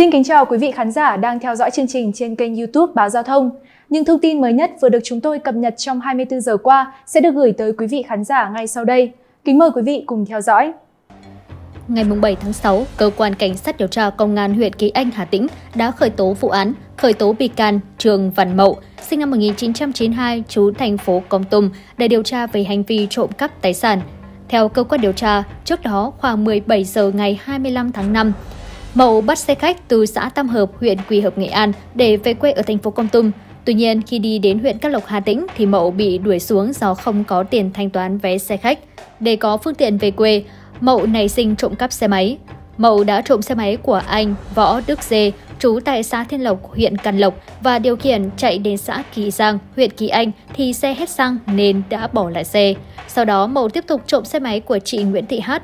Xin kính chào quý vị khán giả đang theo dõi chương trình trên kênh YouTube Báo Giao thông. Những thông tin mới nhất vừa được chúng tôi cập nhật trong 24 giờ qua sẽ được gửi tới quý vị khán giả ngay sau đây. Kính mời quý vị cùng theo dõi. Ngày 7 tháng 6, Cơ quan Cảnh sát điều tra Công an huyện Kỳ Anh, Hà Tĩnh đã khởi tố vụ án, khởi tố bị can Trường Văn Mậu, sinh năm 1992, trú thành phố Công Tum, để điều tra về hành vi trộm cắp tài sản. Theo cơ quan điều tra, trước đó khoảng 17 giờ ngày 25 tháng 5, Mậu bắt xe khách từ xã Tam Hợp, huyện Quỳ Hợp, Nghệ An để về quê ở thành phố Con Tum. Tuy nhiên, khi đi đến huyện Các Lộc, Hà Tĩnh thì Mậu bị đuổi xuống do không có tiền thanh toán vé xe khách. Để có phương tiện về quê, Mậu nảy sinh trộm cắp xe máy. Mậu đã trộm xe máy của anh Võ Đức Dê, trú tại xã Thiên Lộc, huyện Cần Lộc và điều khiển chạy đến xã Kỳ Giang, huyện Kỳ Anh thì xe hết xăng nên đã bỏ lại xe. Sau đó Mậu tiếp tục trộm xe máy của chị Nguyễn Thị Hát,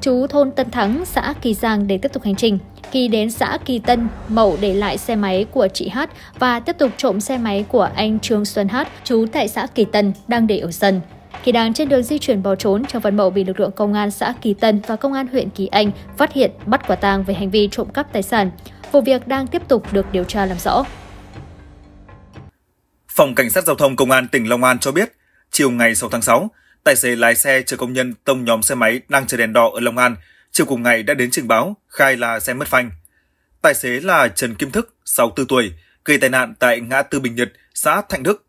chú thôn Tân Thắng, xã Kỳ Giang để tiếp tục hành trình. Khi đến xã Kỳ Tân, Mậu để lại xe máy của chị Hát và tiếp tục trộm xe máy của anh Trương Xuân Hát, chú tại xã Kỳ Tân, đang để ở sân. Khi đang trên đường di chuyển bỏ trốn, Trần Văn Mậu bị lực lượng công an xã Kỳ Tân và công an huyện Kỳ Anh phát hiện bắt quả tang về hành vi trộm cắp tài sản. Vụ việc đang tiếp tục được điều tra làm rõ. Phòng Cảnh sát Giao thông Công an tỉnh Long An cho biết, chiều ngày 6 tháng 6, tài xế lái xe chở công nhân tông nhóm xe máy đang chờ đèn đỏ ở Long An, chiều cùng ngày đã đến trình báo, khai là xe mất phanh. Tài xế là Trần Kim Thức, 64 tuổi, gây tai nạn tại ngã tư Bình Nhật, xã Thạnh Đức,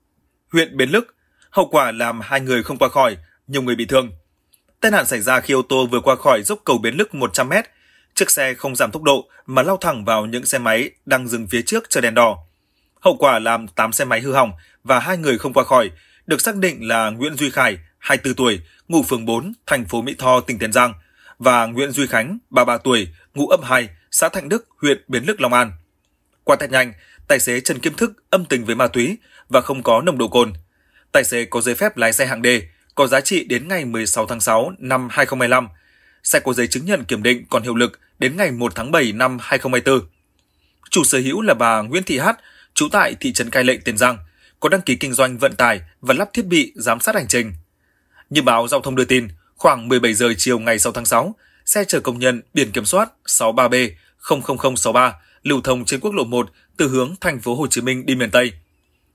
huyện Bến Lức. Hậu quả làm hai người không qua khỏi, nhiều người bị thương. Tai nạn xảy ra khi ô tô vừa qua khỏi dốc cầu Bến Lức 100m. Chiếc xe không giảm tốc độ mà lao thẳng vào những xe máy đang dừng phía trước chờ đèn đỏ. Hậu quả làm 8 xe máy hư hỏng và hai người không qua khỏi, được xác định là Nguyễn Duy Khải, 24 tuổi, ngụ phường 4, thành phố Mỹ Tho, tỉnh Tiền Giang, và Nguyễn Duy Khánh, 33 tuổi, ngụ ấp 2, xã Thạnh Đức, huyện Biến Lức, Long An. Qua test nhanh, tài xế Trần Kim Thức âm tính với ma túy và không có nồng độ cồn. Tài xế có giấy phép lái xe hạng D, có giá trị đến ngày 16 tháng 6 năm 2025. Xe có giấy chứng nhận kiểm định còn hiệu lực đến ngày 1 tháng 7 năm 2024. Chủ sở hữu là bà Nguyễn Thị Hát, trú tại thị trấn Cai Lệ, Tiền Giang, có đăng ký kinh doanh vận tải và lắp thiết bị giám sát hành trình như báo Giao thông đưa tin, khoảng 17 giờ chiều ngày 6 tháng 6, xe chở công nhân biển kiểm soát 63B 00063 lưu thông trên quốc lộ 1 từ hướng thành phố Hồ Chí Minh đi miền Tây.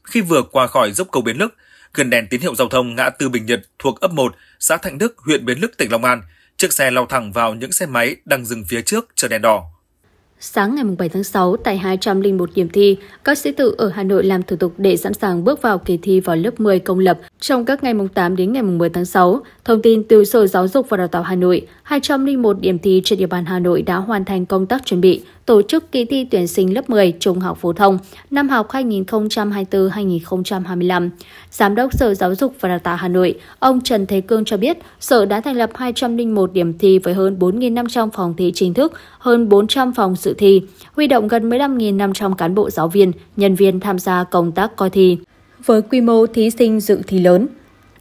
Khi vừa qua khỏi dốc cầu Bến Lức, gần đèn tín hiệu giao thông ngã tư Bình Nhật thuộc ấp 1, xã Thạnh Đức, huyện Bến Lức, tỉnh Long An, chiếc xe lao thẳng vào những xe máy đang dừng phía trước chờ đèn đỏ. Sáng ngày 7 tháng 6, tại 201 điểm thi, các sĩ tử ở Hà Nội làm thủ tục để sẵn sàng bước vào kỳ thi vào lớp 10 công lập trong các ngày 8 đến ngày 10 tháng 6. Thông tin từ Sở Giáo dục và Đào tạo Hà Nội, 201 điểm thi trên địa bàn Hà Nội đã hoàn thành công tác chuẩn bị tổ chức kỳ thi tuyển sinh lớp 10 trung học phổ thông năm học 2024-2025. Giám đốc Sở Giáo dục và Đào tạo Hà Nội, ông Trần Thế Cương cho biết, Sở đã thành lập 201 điểm thi với hơn 4.500 phòng thi chính thức, hơn 400 phòng dự thi, huy động gần 15.500 cán bộ giáo viên, nhân viên tham gia công tác coi thi. Với quy mô thí sinh dự thi lớn,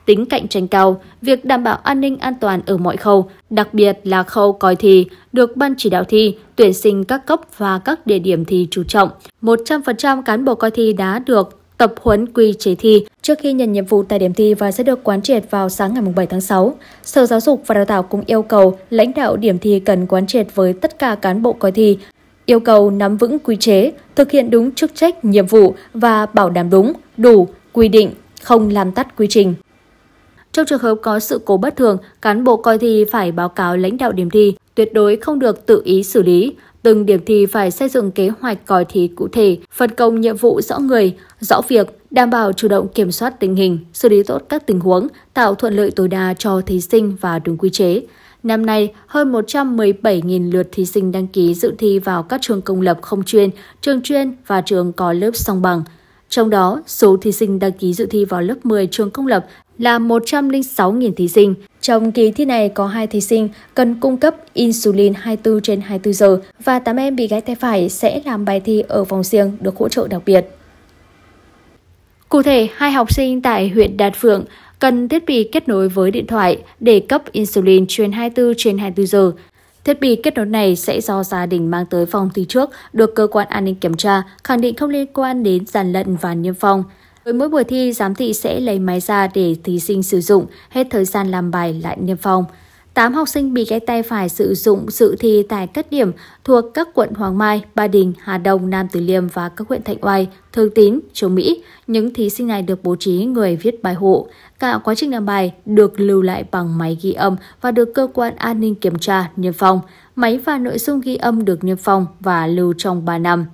tính cạnh tranh cao, việc đảm bảo an ninh an toàn ở mọi khâu, đặc biệt là khâu coi thi, được Ban chỉ đạo thi, tuyển sinh các cấp và các địa điểm thi chú trọng. 100% cán bộ coi thi đã được tập huấn quy chế thi trước khi nhận nhiệm vụ tại điểm thi và sẽ được quán triệt vào sáng ngày 7 tháng 6. Sở Giáo dục và Đào tạo cũng yêu cầu lãnh đạo điểm thi cần quán triệt với tất cả cán bộ coi thi, yêu cầu nắm vững quy chế, thực hiện đúng chức trách, nhiệm vụ và bảo đảm đúng, đủ, quy định, không làm tắt quy trình. Trong trường hợp có sự cố bất thường, cán bộ coi thi phải báo cáo lãnh đạo điểm thi, tuyệt đối không được tự ý xử lý. Từng điểm thi phải xây dựng kế hoạch coi thi cụ thể, phân công nhiệm vụ rõ người, rõ việc, đảm bảo chủ động kiểm soát tình hình, xử lý tốt các tình huống, tạo thuận lợi tối đa cho thí sinh và đúng quy chế. Năm nay, hơn 117.000 lượt thí sinh đăng ký dự thi vào các trường công lập không chuyên, trường chuyên và trường có lớp song bằng. Trong đó, số thí sinh đăng ký dự thi vào lớp 10 trường công lập là 106.000 thí sinh. Trong kỳ thi này có hai thí sinh cần cung cấp insulin 24 trên 24 giờ và 8 em bị gãy tay phải sẽ làm bài thi ở phòng riêng được hỗ trợ đặc biệt. Cụ thể, hai học sinh tại huyện Đạt Phượng cần thiết bị kết nối với điện thoại để cấp insulin truyền 24 trên 24 giờ. Thiết bị kết nối này sẽ do gia đình mang tới phòng thi trước, được cơ quan an ninh kiểm tra, khẳng định không liên quan đến giàn lận và niêm phong. Với mỗi buổi thi, giám thị sẽ lấy máy ra để thí sinh sử dụng, hết thời gian làm bài lại niêm phong. 8 học sinh bị gãy tay phải sử dụng sự thi tại các điểm thuộc các quận Hoàng Mai, Ba Đình, Hà Đông, Nam Từ Liêm và các huyện Thạnh Oai, Thường Tín, Châu Mỹ. Những thí sinh này được bố trí người viết bài hộ. Cả quá trình làm bài được lưu lại bằng máy ghi âm và được cơ quan an ninh kiểm tra niêm phong. Máy và nội dung ghi âm được niêm phong và lưu trong 3 năm.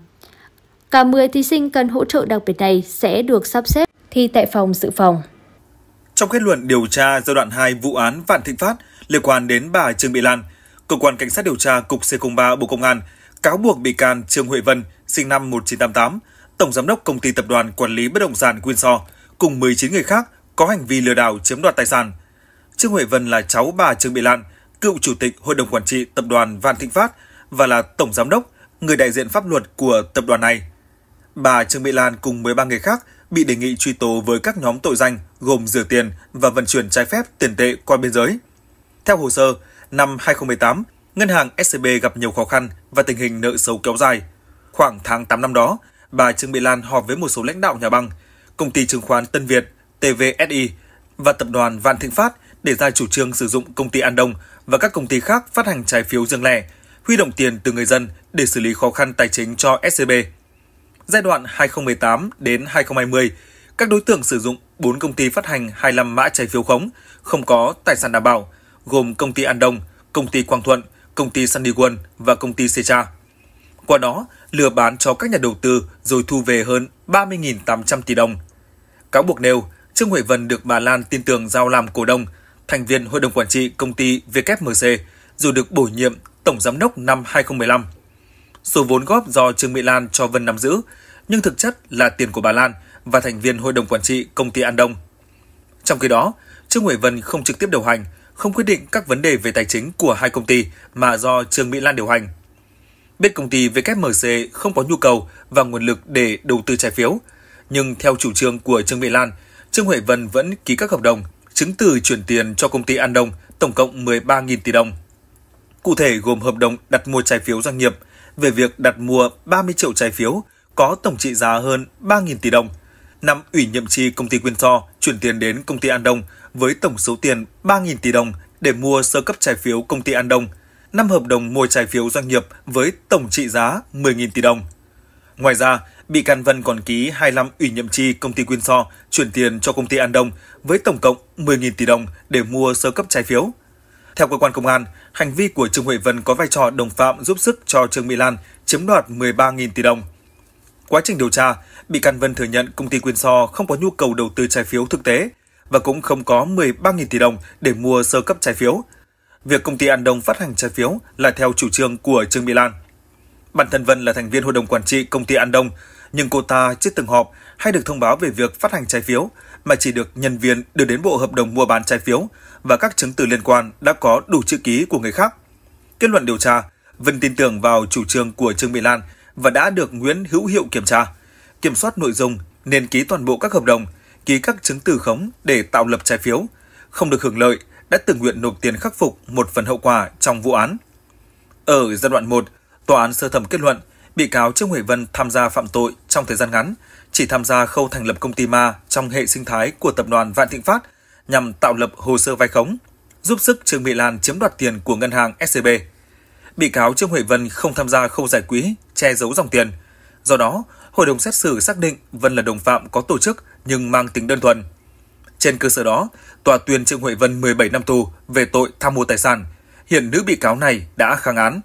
Cả 10 thí sinh cần hỗ trợ đặc biệt này sẽ được sắp xếp thi tại phòng dự phòng. Trong kết luận điều tra giai đoạn 2 vụ án Vạn Thịnh Phát liên quan đến bà Trương Mỹ Lan, cơ quan cảnh sát điều tra cục C03 Bộ Công an cáo buộc bị can Trương Huệ Vân, sinh năm 1988, tổng giám đốc công ty tập đoàn quản lý bất động sản Windsor cùng 19 người khác có hành vi lừa đảo chiếm đoạt tài sản. Trương Huệ Vân là cháu bà Trương Mỹ Lan, cựu chủ tịch hội đồng quản trị tập đoàn Vạn Thịnh Phát và là tổng giám đốc, người đại diện pháp luật của tập đoàn này bà Trương Mỹ Lan cùng 13 người khác bị đề nghị truy tố với các nhóm tội danh gồm rửa tiền và vận chuyển trái phép tiền tệ qua biên giới. Theo hồ sơ, năm 2018, ngân hàng SCB gặp nhiều khó khăn và tình hình nợ xấu kéo dài. Khoảng tháng 8 năm đó, bà Trương Mỹ Lan họp với một số lãnh đạo nhà băng, công ty chứng khoán Tân Việt, TVSI và tập đoàn Vạn Thịnh Phát để ra chủ trương sử dụng công ty An Đông và các công ty khác phát hành trái phiếu riêng lẻ, huy động tiền từ người dân để xử lý khó khăn tài chính cho SCB giai đoạn 2018 đến 2020, các đối tượng sử dụng 4 công ty phát hành 25 mã trái phiếu khống, không có tài sản đảm bảo, gồm công ty An Đông, công ty Quang Thuận, công ty Sunny Quân và công ty Secha. Qua đó, lừa bán cho các nhà đầu tư rồi thu về hơn 30.800 tỷ đồng. Cáo buộc nêu, Trương Huệ Vân được bà Lan tin tưởng giao làm cổ đông, thành viên hội đồng quản trị công ty WMC, dù được bổ nhiệm tổng giám đốc năm 2015 số vốn góp do Trương Mỹ Lan cho Vân nắm giữ, nhưng thực chất là tiền của bà Lan và thành viên hội đồng quản trị công ty An Đông. Trong khi đó, Trương Huệ Vân không trực tiếp điều hành, không quyết định các vấn đề về tài chính của hai công ty mà do Trương Mỹ Lan điều hành. Biết công ty WMC không có nhu cầu và nguồn lực để đầu tư trái phiếu, nhưng theo chủ trương của Trương Mỹ Lan, Trương Huệ Vân vẫn ký các hợp đồng chứng từ chuyển tiền cho công ty An Đông tổng cộng 13.000 tỷ đồng. Cụ thể gồm hợp đồng đặt mua trái phiếu doanh nghiệp, về việc đặt mua 30 triệu trái phiếu có tổng trị giá hơn 3.000 tỷ đồng, năm ủy nhiệm chi công ty Quyên So chuyển tiền đến công ty An Đông với tổng số tiền 3.000 tỷ đồng để mua sơ cấp trái phiếu công ty An Đông, năm hợp đồng mua trái phiếu doanh nghiệp với tổng trị giá 10.000 tỷ đồng. Ngoài ra, bị can Vân còn ký 25 ủy nhiệm chi công ty Quyên So chuyển tiền cho công ty An Đông với tổng cộng 10.000 tỷ đồng để mua sơ cấp trái phiếu. Theo cơ quan công an, hành vi của Trương Huệ Vân có vai trò đồng phạm giúp sức cho Trương Mỹ Lan chiếm đoạt 13.000 tỷ đồng. Quá trình điều tra, bị can Vân thừa nhận công ty Quyền So không có nhu cầu đầu tư trái phiếu thực tế và cũng không có 13.000 tỷ đồng để mua sơ cấp trái phiếu. Việc công ty An Đông phát hành trái phiếu là theo chủ trương của Trương Mỹ Lan. Bản thân Vân là thành viên hội đồng quản trị công ty An Đông, nhưng cô ta chưa từng họp hay được thông báo về việc phát hành trái phiếu mà chỉ được nhân viên đưa đến bộ hợp đồng mua bán trái phiếu và các chứng từ liên quan đã có đủ chữ ký của người khác. Kết luận điều tra, vân tin tưởng vào chủ trương của Trương Mỹ Lan và đã được Nguyễn Hữu Hiệu kiểm tra, kiểm soát nội dung nên ký toàn bộ các hợp đồng, ký các chứng từ khống để tạo lập trái phiếu, không được hưởng lợi đã tự nguyện nộp tiền khắc phục một phần hậu quả trong vụ án. Ở giai đoạn 1, tòa án sơ thẩm kết luận bị cáo Trương Huệ Vân tham gia phạm tội trong thời gian ngắn, chỉ tham gia khâu thành lập công ty ma trong hệ sinh thái của tập đoàn Vạn Thịnh Phát nhằm tạo lập hồ sơ vay khống, giúp sức Trương Mỹ Lan chiếm đoạt tiền của ngân hàng SCB. E bị cáo Trương Huệ Vân không tham gia khâu giải quỹ, che giấu dòng tiền. Do đó, hội đồng xét xử xác định Vân là đồng phạm có tổ chức nhưng mang tính đơn thuần. Trên cơ sở đó, tòa tuyên Trương Huệ Vân 17 năm tù về tội tham mô tài sản. Hiện nữ bị cáo này đã kháng án.